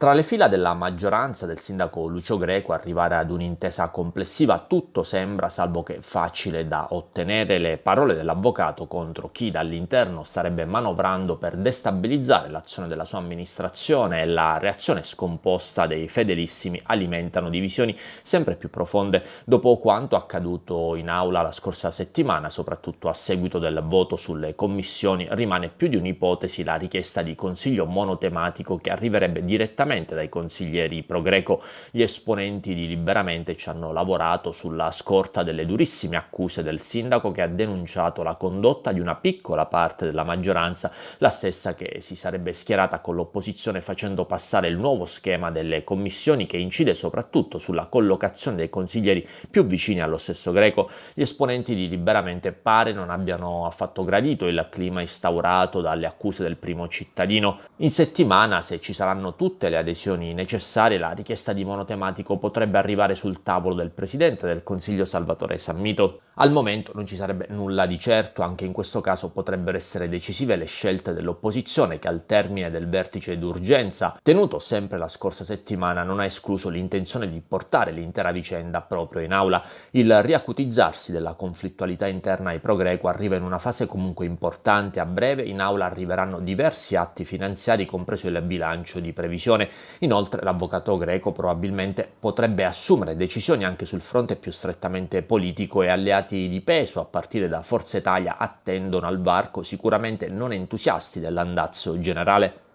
Tra le fila della maggioranza del sindaco Lucio Greco arrivare ad un'intesa complessiva tutto sembra, salvo che facile da ottenere le parole dell'avvocato contro chi dall'interno starebbe manovrando per destabilizzare l'azione della sua amministrazione e la reazione scomposta dei fedelissimi alimentano divisioni sempre più profonde dopo quanto accaduto in aula la scorsa settimana, soprattutto a seguito del voto sulle commissioni, rimane più di un'ipotesi la richiesta di consiglio monotematico che arriverebbe direttamente direttamente dai consiglieri pro-greco, gli esponenti di Liberamente ci hanno lavorato sulla scorta delle durissime accuse del sindaco che ha denunciato la condotta di una piccola parte della maggioranza, la stessa che si sarebbe schierata con l'opposizione facendo passare il nuovo schema delle commissioni che incide soprattutto sulla collocazione dei consiglieri più vicini allo stesso greco. Gli esponenti di Liberamente pare non abbiano affatto gradito il clima instaurato dalle accuse del primo cittadino. In settimana, se ci saranno tutte le adesioni necessarie, la richiesta di monotematico potrebbe arrivare sul tavolo del Presidente del Consiglio Salvatore Sammito. Al momento non ci sarebbe nulla di certo, anche in questo caso potrebbero essere decisive le scelte dell'opposizione che al termine del vertice d'urgenza, tenuto sempre la scorsa settimana, non ha escluso l'intenzione di portare l'intera vicenda proprio in aula. Il riacutizzarsi della conflittualità interna ai pro-greco arriva in una fase comunque importante, a breve in aula arriveranno diversi atti finanziari compreso il bilancio di previsione Inoltre l'avvocato greco probabilmente potrebbe assumere decisioni anche sul fronte più strettamente politico e alleati di peso, a partire da Forza Italia, attendono al varco sicuramente non entusiasti dell'andazzo generale.